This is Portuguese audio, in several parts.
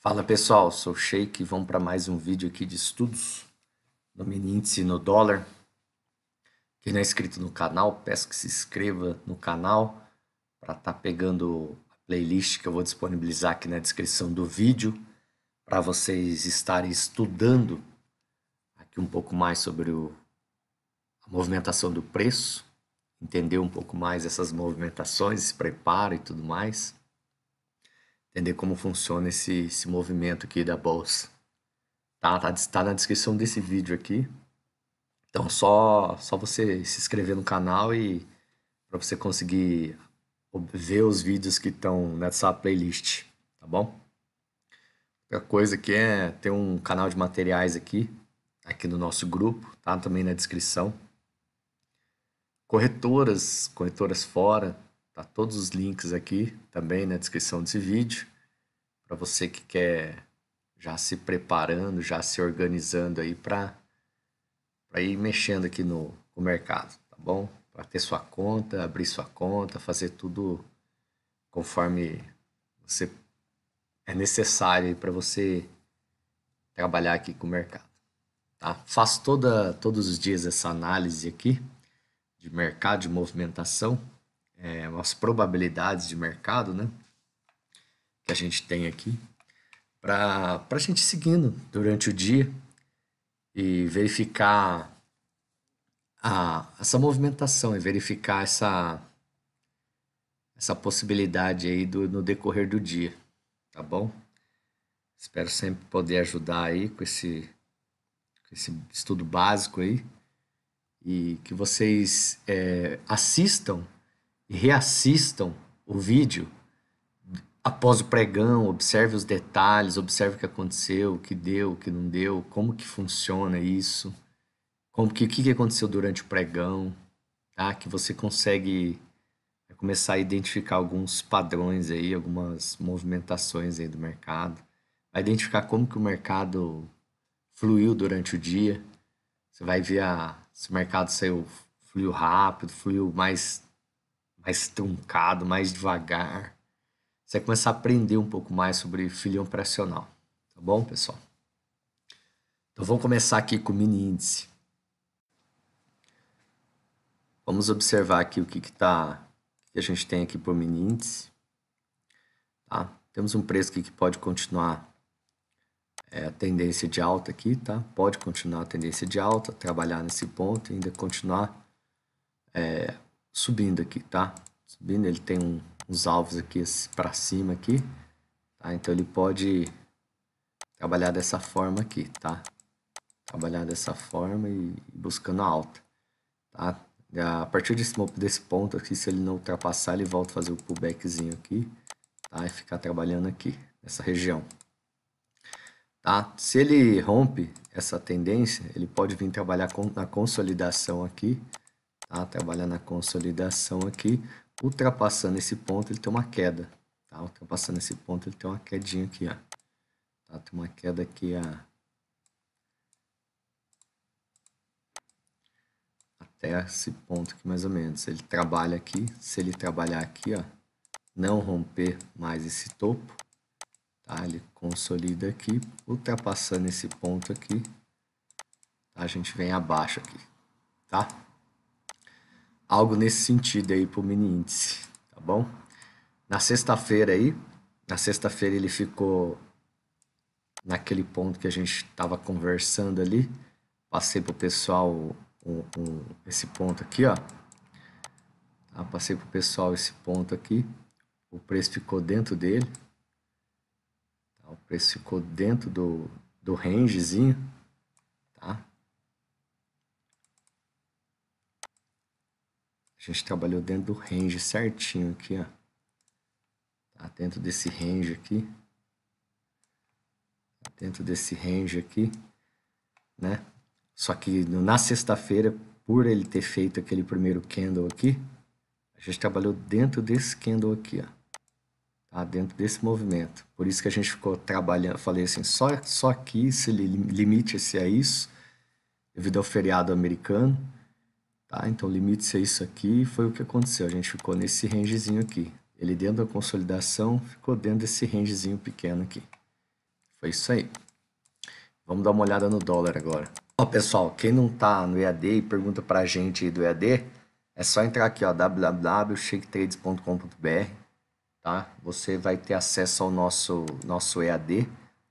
Fala pessoal, sou o Sheik e vamos para mais um vídeo aqui de estudos do mini índice no dólar. Quem não é inscrito no canal, peço que se inscreva no canal para estar tá pegando a playlist que eu vou disponibilizar aqui na descrição do vídeo para vocês estarem estudando aqui um pouco mais sobre o, a movimentação do preço, entender um pouco mais essas movimentações, se preparo e tudo mais entender como funciona esse, esse movimento aqui da bolsa. Tá, tá, tá na descrição desse vídeo aqui. Então só só você se inscrever no canal e para você conseguir ver os vídeos que estão nessa playlist, tá bom? A coisa aqui é ter um canal de materiais aqui, aqui no nosso grupo, tá? Também na descrição. Corretoras, corretoras fora, Tá todos os links aqui também na descrição desse vídeo. Para você que quer já se preparando, já se organizando aí para ir mexendo aqui no, no mercado, tá bom? Para ter sua conta, abrir sua conta, fazer tudo conforme você é necessário para você trabalhar aqui com o mercado. Tá? Faço toda, todos os dias essa análise aqui de mercado, de movimentação é, probabilidades de mercado, né? Que a gente tem aqui, para a gente seguindo durante o dia e verificar a, essa movimentação e verificar essa, essa possibilidade aí do, no decorrer do dia, tá bom? Espero sempre poder ajudar aí com esse, com esse estudo básico aí e que vocês é, assistam reassistam o vídeo após o pregão, observe os detalhes, observe o que aconteceu, o que deu, o que não deu, como que funciona isso, como que o que aconteceu durante o pregão, tá? Que você consegue eh, começar a identificar alguns padrões aí, algumas movimentações aí do mercado, vai identificar como que o mercado fluiu durante o dia. Você vai ver a, se o mercado saiu fluiu rápido, fluiu mais mais truncado, mais devagar. Você vai começar a aprender um pouco mais sobre filhão operacional. Tá bom, pessoal? Então vamos começar aqui com o mini índice. Vamos observar aqui o que, que, tá, que a gente tem aqui por mini índice. Tá? Temos um preço aqui que pode continuar é, a tendência de alta aqui, tá? Pode continuar a tendência de alta, trabalhar nesse ponto e ainda continuar é, subindo aqui, tá? Subindo, ele tem um, uns alvos aqui para cima aqui, tá? Então ele pode trabalhar dessa forma aqui, tá? Trabalhar dessa forma e buscando a alta, tá? E a partir desse, desse ponto aqui, se ele não ultrapassar, ele volta a fazer o pullbackzinho aqui, tá? E ficar trabalhando aqui, nessa região, Tá? Se ele rompe essa tendência, ele pode vir trabalhar com, na consolidação aqui, tá? trabalha na consolidação aqui, ultrapassando esse ponto ele tem uma queda, tá? ultrapassando esse ponto ele tem uma quedinha aqui, ó. Tá? tem uma queda aqui ó até esse ponto aqui mais ou menos, ele trabalha aqui, se ele trabalhar aqui, ó, não romper mais esse topo, tá? ele consolida aqui, ultrapassando esse ponto aqui, tá? a gente vem abaixo aqui, tá? algo nesse sentido aí para o mini índice, tá bom? Na sexta-feira aí, na sexta-feira ele ficou naquele ponto que a gente estava conversando ali. Passei para o pessoal um, um, esse ponto aqui, ó. Ah, passei para o pessoal esse ponto aqui. O preço ficou dentro dele. Tá, o preço ficou dentro do, do rangezinho. Tá? A gente trabalhou dentro do range certinho aqui, ó. Tá dentro desse range aqui. Tá dentro desse range aqui, né? Só que na sexta-feira, por ele ter feito aquele primeiro candle aqui, a gente trabalhou dentro desse candle aqui, ó. Tá dentro desse movimento. Por isso que a gente ficou trabalhando, falei assim, só, só aqui, se limite-se a isso, devido ao feriado americano Tá? Então, limite ser é isso aqui foi o que aconteceu. A gente ficou nesse rangezinho aqui. Ele dentro da consolidação ficou dentro desse rangezinho pequeno aqui. Foi isso aí. Vamos dar uma olhada no dólar agora. Ó, pessoal, quem não tá no EAD e pergunta pra gente do EAD, é só entrar aqui, ó, www.shaketrades.com.br, tá? Você vai ter acesso ao nosso, nosso EAD,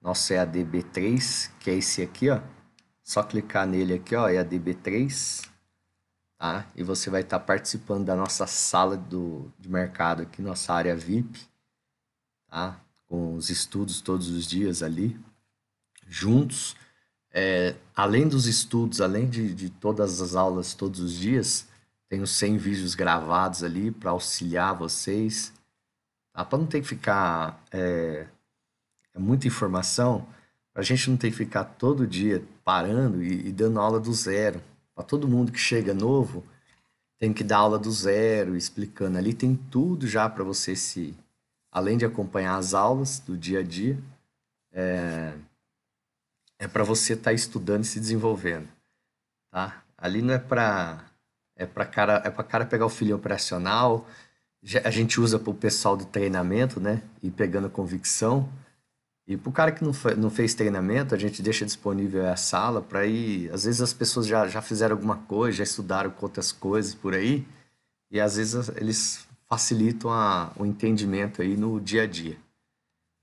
nosso EAD B3, que é esse aqui, ó. Só clicar nele aqui, ó, EAD B3 tá? E você vai estar tá participando da nossa sala do, de mercado aqui, nossa área VIP, tá? Com os estudos todos os dias ali, juntos. É, além dos estudos, além de, de todas as aulas todos os dias, tenho 100 vídeos gravados ali para auxiliar vocês. Tá? Para não ter que ficar. É, é muita informação, para a gente não ter que ficar todo dia parando e, e dando aula do zero. Para todo mundo que chega novo, tem que dar aula do zero, explicando. Ali tem tudo já para você se, além de acompanhar as aulas do dia a dia, é, é para você estar tá estudando e se desenvolvendo, tá? Ali não é para é para cara é para cara pegar o filho operacional. A gente usa para o pessoal do treinamento, né? E pegando a convicção. E para o cara que não, foi, não fez treinamento, a gente deixa disponível a sala para ir. Às vezes as pessoas já, já fizeram alguma coisa, já estudaram outras coisas por aí, e às vezes eles facilitam a, o entendimento aí no dia a dia.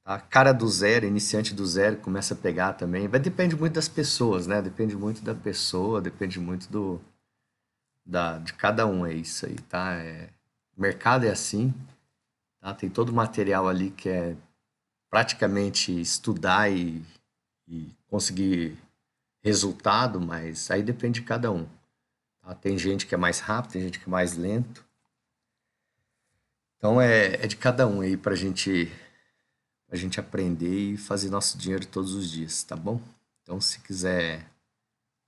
A cara do zero, iniciante do zero, começa a pegar também. Vai depende muito das pessoas, né? Depende muito da pessoa, depende muito do da, de cada um é isso aí, tá? É, mercado é assim, tá? Tem todo o material ali que é praticamente estudar e, e conseguir resultado, mas aí depende de cada um. Tá? Tem gente que é mais rápido, tem gente que é mais lento. Então é, é de cada um aí para gente, a gente aprender e fazer nosso dinheiro todos os dias, tá bom? Então se quiser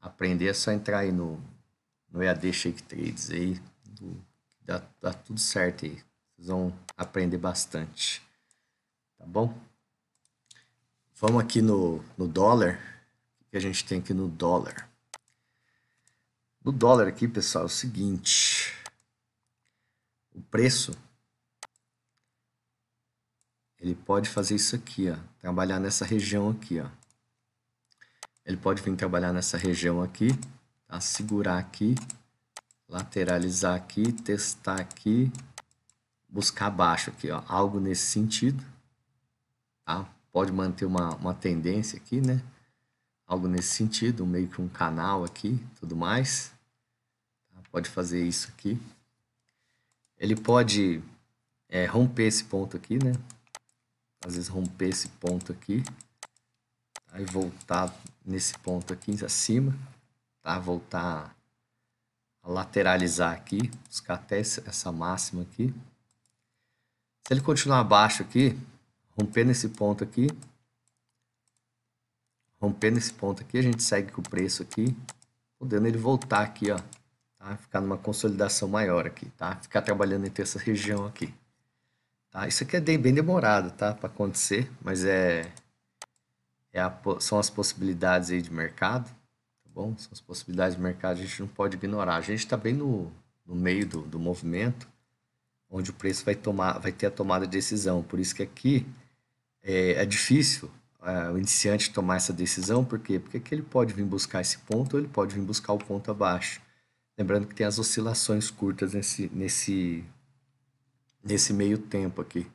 aprender é só entrar aí no, no EAD Shake Trades aí, do, dá, dá tudo certo aí. Vocês vão aprender bastante, tá bom? Vamos aqui no, no dólar. O que a gente tem aqui no dólar? No dólar aqui, pessoal, é o seguinte. O preço, ele pode fazer isso aqui, ó. Trabalhar nessa região aqui, ó. Ele pode vir trabalhar nessa região aqui, tá? Segurar aqui, lateralizar aqui, testar aqui, buscar abaixo aqui, ó. Algo nesse sentido, tá? pode manter uma, uma tendência aqui, né? Algo nesse sentido, meio que um canal aqui, tudo mais. Tá? Pode fazer isso aqui. Ele pode é, romper esse ponto aqui, né? Às vezes romper esse ponto aqui. Tá? E voltar nesse ponto aqui acima. Tá? Voltar a lateralizar aqui. Buscar até essa máxima aqui. Se ele continuar abaixo aqui, romper nesse ponto aqui, romper nesse ponto aqui, a gente segue com o preço aqui, podendo ele voltar aqui, ó, tá? ficar numa consolidação maior aqui, tá? Ficar trabalhando entre essa região aqui. Tá? Isso aqui é bem demorado, tá? Para acontecer, mas é, é a, são as possibilidades aí de mercado, tá bom? São as possibilidades de mercado, a gente não pode ignorar. A gente está bem no, no meio do, do movimento, onde o preço vai, tomar, vai ter a tomada de decisão. Por isso que aqui é, é difícil é, o iniciante tomar essa decisão, por quê? Porque ele pode vir buscar esse ponto ou ele pode vir buscar o ponto abaixo. Lembrando que tem as oscilações curtas nesse, nesse, nesse meio tempo aqui.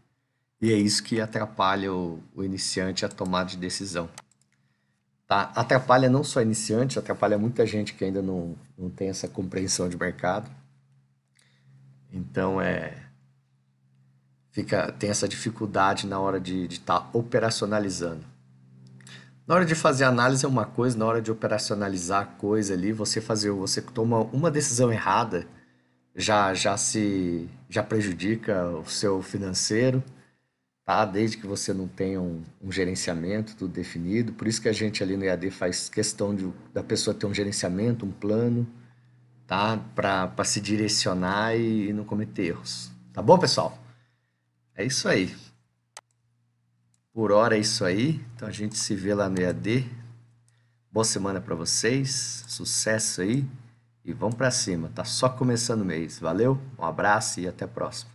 E é isso que atrapalha o, o iniciante a tomar de decisão. Tá? Atrapalha não só iniciante, atrapalha muita gente que ainda não, não tem essa compreensão de mercado. Então é, fica tem essa dificuldade na hora de estar tá operacionalizando. Na hora de fazer análise é uma coisa, na hora de operacionalizar a coisa ali, você fazer, você toma uma decisão errada, já já se já prejudica o seu financeiro, tá? Desde que você não tenha um, um gerenciamento tudo definido. Por isso que a gente ali no EAD faz questão de, da pessoa ter um gerenciamento, um plano, tá? Para se direcionar e, e não cometer erros. Tá bom, pessoal? É isso aí. Por hora é isso aí. Então a gente se vê lá no EAD. Boa semana para vocês. Sucesso aí. E vamos para cima. Tá só começando o mês. Valeu, um abraço e até a próxima.